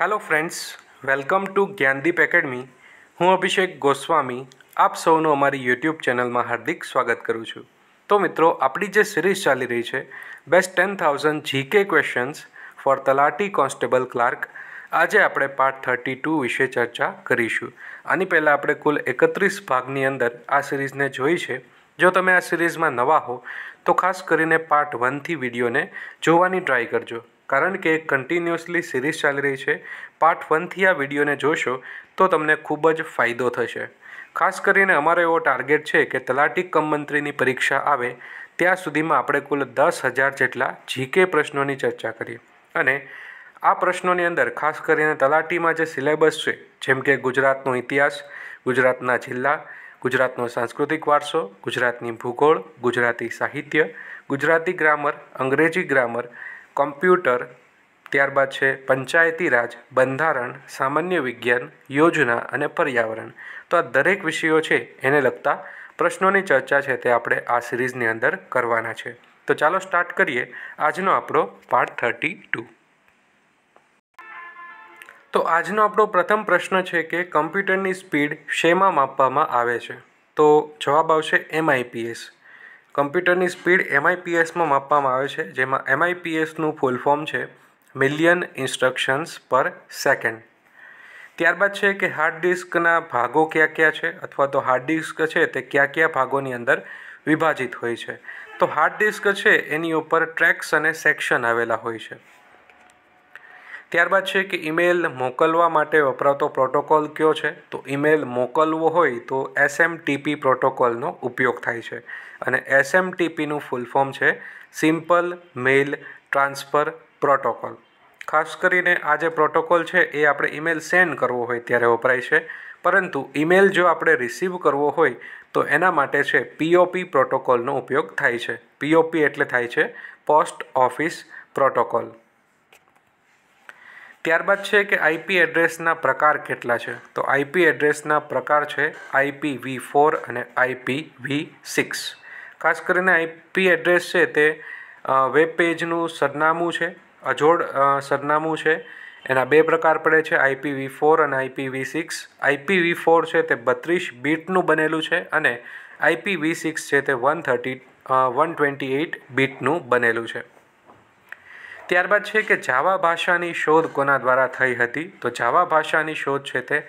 hello friends welcome to Gyandeep academy હું અભિષેક ગોસ્વામી આપ સૌનું અમારી યુટ્યુબ ચેનલમાં હાર્દિક સ્વાગત કરું છું તો મિત્રો આપણી જે સિરીઝ ચાલી રહી છે best ten thousand GK questions for Talati constable clerk આજે આપણે પાર્ટ થર્ટી ટુ વિશે ચર્ચા કરીશું આની પહેલાં આપણે કુલ એકત્રીસ ભાગની અંદર આ સિરીઝને જોઈ છે જો તમે આ સિરીઝમાં નવા હો તો ખાસ કરીને પાર્ટ વનથી વિડીયોને જોવાની ટ્રાય કરજો કારણ કે કન્ટિન્યુઅસલી સિરીઝ ચાલી રહી છે પાર્ટ વનથી આ વિડીયોને જોશો તો તમને ખૂબ જ ફાયદો થશે ખાસ કરીને અમારો એવો ટાર્ગેટ છે કે તલાટી કમ પરીક્ષા આવે ત્યાં સુધીમાં આપણે કુલ દસ હજાર જેટલા જીકે પ્રશ્નોની ચર્ચા કરી અને આ પ્રશ્નોની અંદર ખાસ કરીને તલાટીમાં જે સિલેબસ છે જેમ કે ગુજરાતનો ઇતિહાસ ગુજરાતના જિલ્લા ગુજરાતનો સાંસ્કૃતિક વારસો ગુજરાતની ભૂગોળ ગુજરાતી સાહિત્ય ગુજરાતી ગ્રામર અંગ્રેજી ગ્રામર કોમ્પ્યુટર ત્યારબાદ છે પંચાયતી રાજ બંધારણ સામાન્ય વિજ્ઞાન યોજના અને પર્યાવરણ તો આ દરેક વિષયો છે એને લગતા પ્રશ્નોની ચર્ચા છે તે આપણે આ સિરીઝની અંદર કરવાના છે તો ચાલો સ્ટાર્ટ કરીએ આજનો આપણો પાર્ટ થર્ટી ટુ તો આજનો આપણો પ્રથમ પ્રશ્ન છે કે કમ્પ્યુટરની સ્પીડ શેમાં માપવામાં આવે છે તો જવાબ આવશે એમઆઈપીએસ કમ્પ્યુટરની સ્પીડ એમઆઈપીએસમાં માપવામાં આવે છે જેમાં એમઆઈપીએસનું ફૂલ ફોર્મ છે મિલિયન ઇન્સ્ટ્રક્શન્સ પર સેકન્ડ ત્યારબાદ છે કે હાર્ડ ડિસ્કના ભાગો કયા કયા છે અથવા તો હાર્ડ ડિસ્ક છે તે કયા કયા ભાગોની અંદર વિભાજિત હોય છે તો હાર્ડ ડિસ્ક છે એની ઉપર ટ્રેક્સ અને સેક્શન આવેલા હોય છે ત્યારબાદ છે કે ઈમેલ મોકલવા માટે વપરાતો પ્રોટોકોલ કયો છે તો ઈમેલ મોકલવો હોય તો એસએમટીપી પ્રોટોકોલનો ઉપયોગ થાય છે અને એસએમટીપીનું ફૂલ ફોર્મ છે સિમ્પલ મેઇલ ટ્રાન્સફર પ્રોટોકોલ ખાસ કરીને આ જે પ્રોટોકોલ છે એ આપણે ઈમેલ સેન્ડ કરવો હોય ત્યારે વપરાય છે પરંતુ ઈમેલ જો આપણે રિસીવ કરવો હોય તો એના માટે છે પીઓપી પ્રોટોકોલનો ઉપયોગ થાય છે પીઓપી એટલે થાય છે પોસ્ટ ઓફિસ પ્રોટોકોલ ત્યારબાદ છે કે આઈપી એડ્રેસના પ્રકાર કેટલા છે તો આઈપી એડ્રેસના પ્રકાર છે આઈપી વી ફોર અને આઈપી વી સિક્સ ખાસ કરીને આઈપી એડ્રેસ છે તે વેબ પેજનું સરનામું છે અજોડ સરનામું છે એના બે પ્રકાર પડે છે આઈપીવી ફોર અને IPV six IP V four છે તે બત્રીસ બીટનું બનેલું છે અને આઈપી વી સિક્સ છે તે one thirty one twenty eight બીટનું બનેલું છે ત્યારબાદ છે કે જાવા ભાષાની શોધ કોના દ્વારા થઈ હતી તો જાવા ભાષાની શોધ છે તે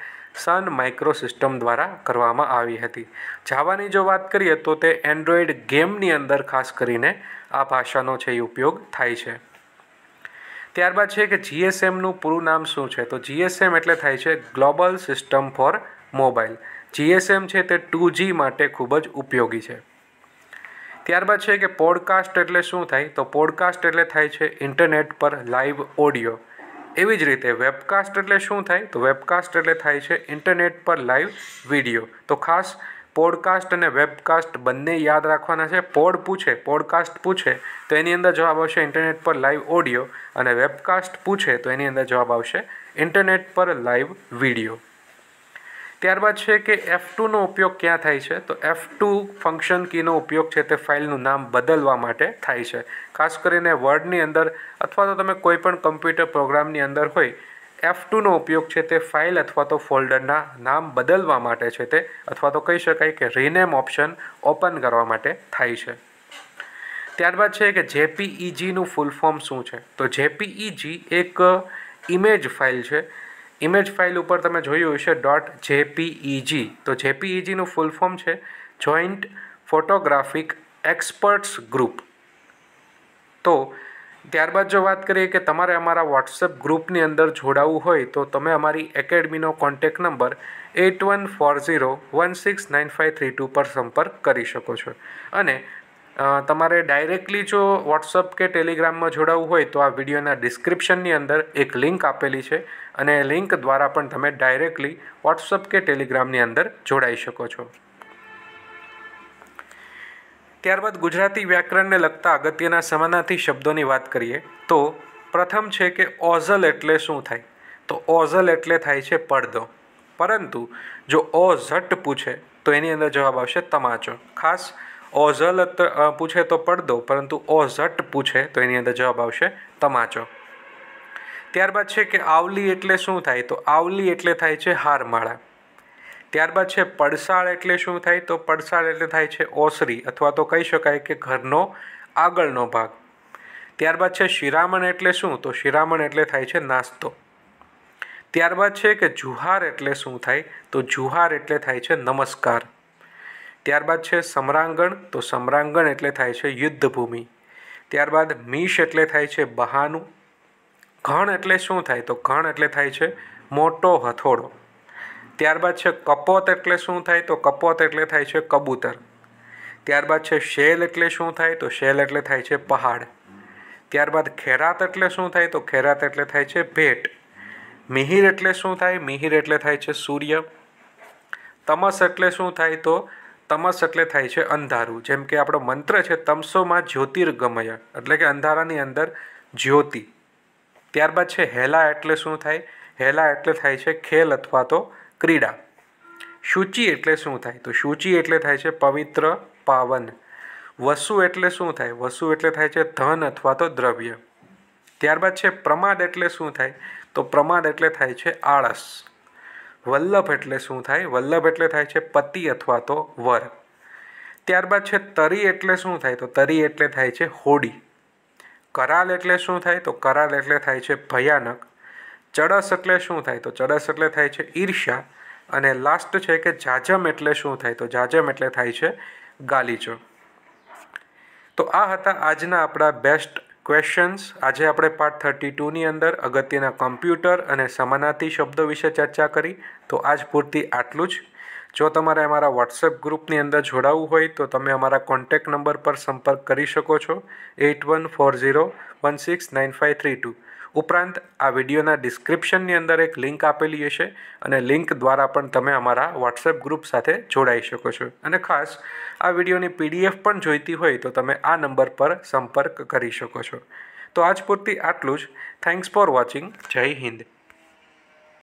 સન માઇક્રો સિસ્ટમ દ્વારા કરવામાં આવી હતી જાવાની જો વાત કરીએ તો તે એન્ડ્રોઈડ ગેમની અંદર ખાસ કરીને આ ભાષાનો છે એ ઉપયોગ થાય છે ત્યારબાદ છે કે જીએસએમનું પૂરું નામ શું છે તો જીએસએમ એટલે થાય છે global system for mobile GSM છે તે ટુ જી માટે ખૂબ જ ઉપયોગી છે ત્યારબાદ છે કે પોડકાસ્ટ એટલે શું થાય તો પોડકાસ્ટ એટલે થાય છે ઇન્ટરનેટ પર લાઈવ ઓડિયો એવી જ રીતે વેબકાસ્ટ એટલે શું થાય તો વેબકાસ્ટ એટલે થાય છે ઇન્ટરનેટ પર લાઈવ વિડીયો તો ખાસ પોડકાસ્ટ અને વેબકાસ્ટ બંને યાદ રાખવાના છે પોડ પૂછે પોડકાસ્ટ પૂછે તો એની અંદર જવાબ આવશે ઇન્ટરનેટ પર લાઈવ ઓડિયો અને વેબકાસ્ટ પૂછે તો એની અંદર જવાબ આવશે ઇન્ટરનેટ પર લાઈવ વિડીયો ત્યારબાદ છે કે એફ ટુનો ઉપયોગ ક્યાં થાય છે તો એફ ટુ ફંક્શન કીનો ઉપયોગ છે તે ફાઇલનું નામ બદલવા માટે થાય છે ખાસ કરીને વર્ડની અંદર અથવા તો તમે કોઈપણ કમ્પ્યુટર પ્રોગ્રામની અંદર હોય એફ ટુનો ઉપયોગ છે તે ફાઇલ અથવા તો ફોલ્ડરના નામ બદલવા માટે છે તે અથવા તો કહી શકાય કે રીનેમ ઓપ્શન ઓપન કરવા માટે થાય છે ત્યારબાદ છે કે જેપીઈજીનું ફૂલ ફોર્મ શું છે તો જેપીઈજી e એક ઇમેજ ફાઇલ છે ઇમેજ ફાઇલ ઉપર તમે જોયું હશે ડોટ જેપીઈજી તો જેપીઈજીનું ફૂલ ફોર્મ છે જોઈન્ટ ફોટોગ્રાફિક એક્સપર્ટ્સ ગ્રુપ તો ત્યારબાદ જો વાત કરીએ કે તમારે અમારા વોટ્સએપ ગ્રુપની અંદર જોડાવવું હોય તો તમે અમારી એકેડમીનો contact number eight one four zero one six nine five three two પર સંપર્ક કરી શકો છો અને તમારે ડાયરેક્ટલી જો વોટ્સઅપ કે ટેલિગ્રામમાં જોડાવવું હોય તો આ વિડીયોના ડિસ્ક્રિપ્શનની અંદર એક લિંક આપેલી છે અને લિંક દ્વારા પણ તમે ડાયરેક્ટલી વોટ્સઅપ કે ટેલિગ્રામની અંદર જોડાઈ શકો છો ત્યારબાદ ગુજરાતી વ્યાકરણને લગતા અગત્યના સમાનાથી શબ્દોની વાત કરીએ તો પ્રથમ છે કે ઓઝલ એટલે શું થાય તો ઓઝલ એટલે થાય છે પડદો પરંતુ જો ઓ ઝટ પૂછે તો એની અંદર જવાબ આવશે તમાચો ખાસ ઓઝલત પૂછે તો પડદો પરંતુ ઓઝટ પૂછે તો એની અંદર જવાબ આવશે તમાચો ત્યારબાદ છે કે આવલી એટલે શું થાય તો આવલી એટલે થાય છે હારમાળા ત્યારબાદ છે પડસાળ એટલે શું થાય તો પડસાળ એટલે થાય છે ઓસરી અથવા તો કહી શકાય કે ઘરનો આગળનો ભાગ ત્યારબાદ છે શિરામણ એટલે શું તો શિરામણ એટલે થાય છે નાસ્તો ત્યારબાદ છે કે જુહાર એટલે શું થાય તો જુહાર એટલે થાય છે નમસ્કાર ત્યારબાદ છે સમરાંગણ તો સમરાંગણ એટલે થાય છે યુદ્ધભૂમિ ત્યારબાદ મીશ એટલે થાય છે બહાનું ઘણ એટલે શું થાય તો ઘણ એટલે થાય છે મોટો હથોડો ત્યારબાદ છે કપોત એટલે શું થાય તો કપોત એટલે થાય છે કબૂતર ત્યારબાદ છે શેલ એટલે શું થાય તો શેલ એટલે થાય છે પહાડ ત્યારબાદ ખેરાત એટલે શું થાય તો ખેરાત એટલે થાય છે ભેટ મિહિર એટલે શું થાય મિહિર એટલે થાય છે સૂર્ય તમસ એટલે શું થાય તો તમસ એટલે થાય છે અંધારું જેમ કે આપણો મંત્ર છે તમસોમાં જ્યોતિર્ગમય એટલે કે અંધારાની અંદર જ્યોતિ ત્યારબાદ છે હેલા એટલે શું થાય હેલા એટલે થાય છે ખેલ અથવા તો ક્રીડા શુચિ એટલે શું થાય તો શુચિ એટલે થાય છે પવિત્ર પાવન વસુ એટલે શું થાય વસુ એટલે થાય છે ધન અથવા તો દ્રવ્ય ત્યારબાદ છે પ્રમાદ એટલે શું થાય તો પ્રમાદ એટલે થાય છે આળસ વલ્લભ એટલે શું થાય વલ્લભ એટલે થાય છે પતિ અથવા તો વર ત્યારબાદ છે તરી એટલે શું થાય તો તરી એટલે થાય છે હોડી કરાલ એટલે શું થાય તો કરાલ એટલે થાય છે ભયાનક ચડસ એટલે શું થાય તો ચડસ એટલે થાય છે ઈર્ષ્યા અને લાસ્ટ છે કે જાજમ એટલે શું થાય તો જાજમ એટલે થાય છે ગાલીચો તો આ હતા આજના આપણા બેસ્ટ ક્વેશ્ચન્સ આજે આપણે પાર્ટ થર્ટી ટુની અંદર અગત્યના કમ્પ્યુટર અને સમાનાર્થી શબ્દો વિશે ચર્ચા કરી તો આજ પૂરતી આટલું જ જો તમારે અમારા વોટ્સએપ ગ્રુપની અંદર જોડાવવું હોય તો તમે અમારા કોન્ટેક્ટ નંબર પર સંપર્ક કરી શકો છો eight one four zero one six nine five three two ઉપરાંત આ વિડીયોના ડિસ્ક્રિપ્શનની અંદર એક લિંક આપેલી હશે અને લિંક દ્વારા પણ તમે અમારા વોટ્સએપ ગ્રુપ સાથે જોડાઈ શકો છો અને ખાસ આ વિડીયોની પીડીએફ પણ જોઈતી હોય તો તમે આ નંબર પર સંપર્ક કરી શકો છો તો આજ પૂરતી આટલું જ થેન્ક્સ ફોર વોચિંગ જય હિન્દ